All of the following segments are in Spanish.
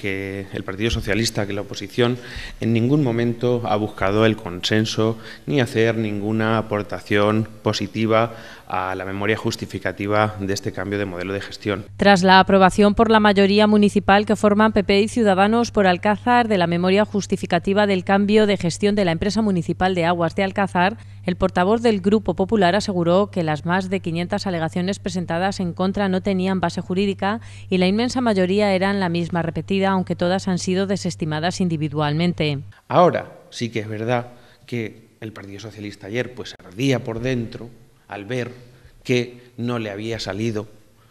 que el Partido Socialista, que la oposición, en ningún momento ha buscado el consenso ni hacer ninguna aportación positiva a la memoria justificativa de este cambio de modelo de gestión. Tras la aprobación por la mayoría municipal que forman PP y Ciudadanos por Alcázar de la memoria justificativa del cambio de gestión de la empresa municipal de aguas de Alcázar, el portavoz del Grupo Popular aseguró que las más de 500 alegaciones presentadas en contra no tenían base jurídica y la inmensa mayoría eran la misma repetida, aunque todas han sido desestimadas individualmente. Ahora sí que es verdad que el Partido Socialista ayer pues ardía por dentro al ver que no le había salido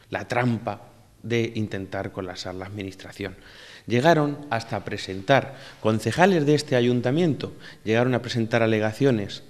la trampa de intentar colapsar la administración. Llegaron hasta presentar, concejales de este ayuntamiento llegaron a presentar alegaciones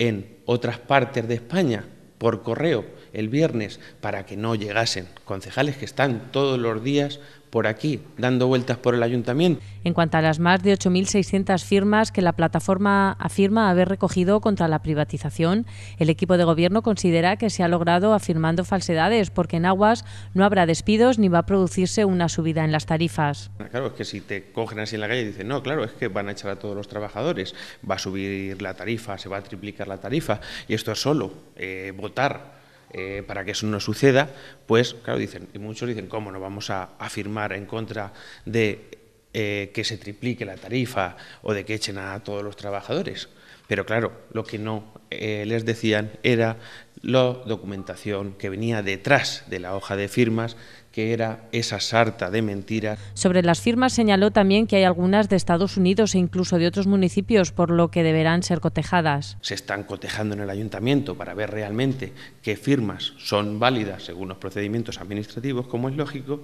en otras partes de España por correo el viernes para que no llegasen concejales que están todos los días por aquí, dando vueltas por el ayuntamiento. En cuanto a las más de 8.600 firmas que la plataforma afirma haber recogido contra la privatización, el equipo de gobierno considera que se ha logrado afirmando falsedades, porque en Aguas no habrá despidos ni va a producirse una subida en las tarifas. Claro, es que si te cogen así en la calle y dicen, no, claro, es que van a echar a todos los trabajadores, va a subir la tarifa, se va a triplicar la tarifa, y esto es solo eh, votar eh, para que eso no suceda, pues claro, dicen, y muchos dicen, ¿cómo no vamos a, afirmar en contra de eh, que se triplique la tarifa o de que echen a todos los trabajadores? Pero claro, lo que no eh, les decían era la documentación que venía detrás de la hoja de firmas que era esa sarta de mentiras. Sobre las firmas señaló también que hay algunas de Estados Unidos e incluso de otros municipios, por lo que deberán ser cotejadas. Se están cotejando en el ayuntamiento para ver realmente qué firmas son válidas según los procedimientos administrativos, como es lógico,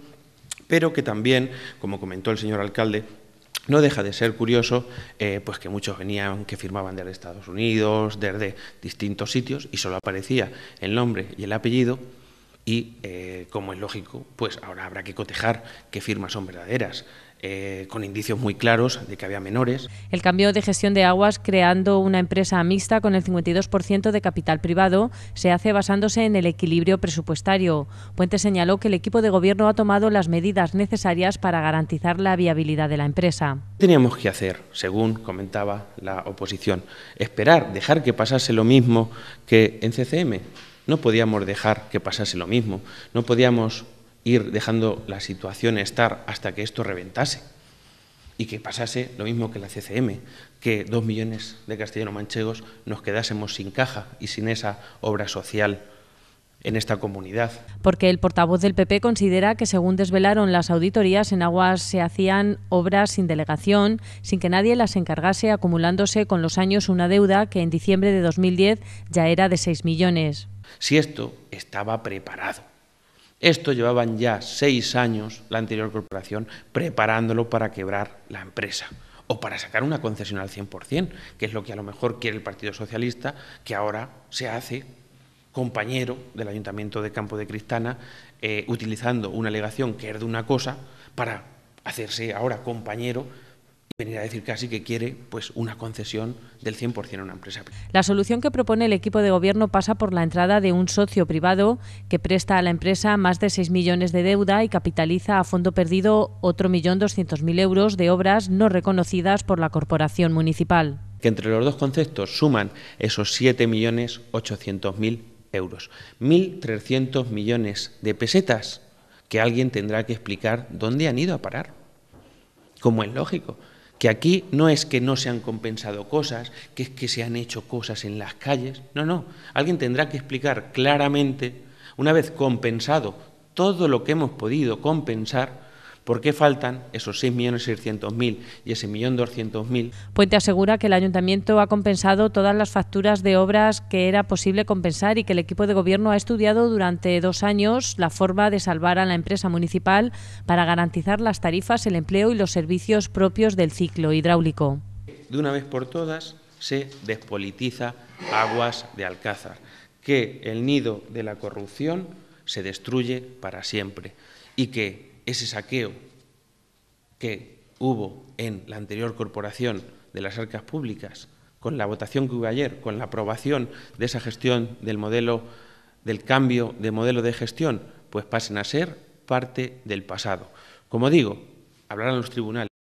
pero que también, como comentó el señor alcalde, no deja de ser curioso eh, pues que muchos venían, que firmaban desde Estados Unidos, desde distintos sitios, y solo aparecía el nombre y el apellido, y, eh, como es lógico, pues ahora habrá que cotejar qué firmas son verdaderas. Eh, con indicios muy claros de que había menores. El cambio de gestión de aguas creando una empresa mixta con el 52% de capital privado se hace basándose en el equilibrio presupuestario. Puente señaló que el equipo de gobierno ha tomado las medidas necesarias para garantizar la viabilidad de la empresa. Teníamos que hacer, según comentaba la oposición, esperar, dejar que pasase lo mismo que en CCM no podíamos dejar que pasase lo mismo, no podíamos ir dejando la situación estar hasta que esto reventase y que pasase lo mismo que la CCM, que dos millones de castellanos manchegos nos quedásemos sin caja y sin esa obra social en esta comunidad. Porque el portavoz del PP considera que, según desvelaron las auditorías, en aguas se hacían obras sin delegación, sin que nadie las encargase, acumulándose con los años una deuda que en diciembre de 2010 ya era de 6 millones. Si esto estaba preparado. Esto llevaban ya seis años la anterior corporación preparándolo para quebrar la empresa o para sacar una concesión al 100%, que es lo que a lo mejor quiere el Partido Socialista, que ahora se hace compañero del Ayuntamiento de Campo de Cristana, eh, utilizando una alegación que es de una cosa para hacerse ahora compañero y venir a decir casi que quiere pues una concesión del 100% a una empresa. La solución que propone el equipo de gobierno pasa por la entrada de un socio privado que presta a la empresa más de 6 millones de deuda y capitaliza a fondo perdido otro millón mil euros de obras no reconocidas por la corporación municipal. Que entre los dos conceptos suman esos 7.800.000 euros. 1.300 millones de pesetas que alguien tendrá que explicar dónde han ido a parar. Como es lógico, que aquí no es que no se han compensado cosas, que es que se han hecho cosas en las calles. No, no. Alguien tendrá que explicar claramente, una vez compensado todo lo que hemos podido compensar, ¿Por qué faltan esos 6.600.000 y ese 1.200.000? Puente asegura que el ayuntamiento ha compensado todas las facturas de obras que era posible compensar y que el equipo de gobierno ha estudiado durante dos años la forma de salvar a la empresa municipal para garantizar las tarifas, el empleo y los servicios propios del ciclo hidráulico. De una vez por todas se despolitiza aguas de Alcázar, que el nido de la corrupción se destruye para siempre y que ese saqueo que hubo en la anterior corporación de las arcas públicas, con la votación que hubo ayer, con la aprobación de esa gestión del modelo, del cambio de modelo de gestión, pues pasen a ser parte del pasado. Como digo, hablarán los tribunales.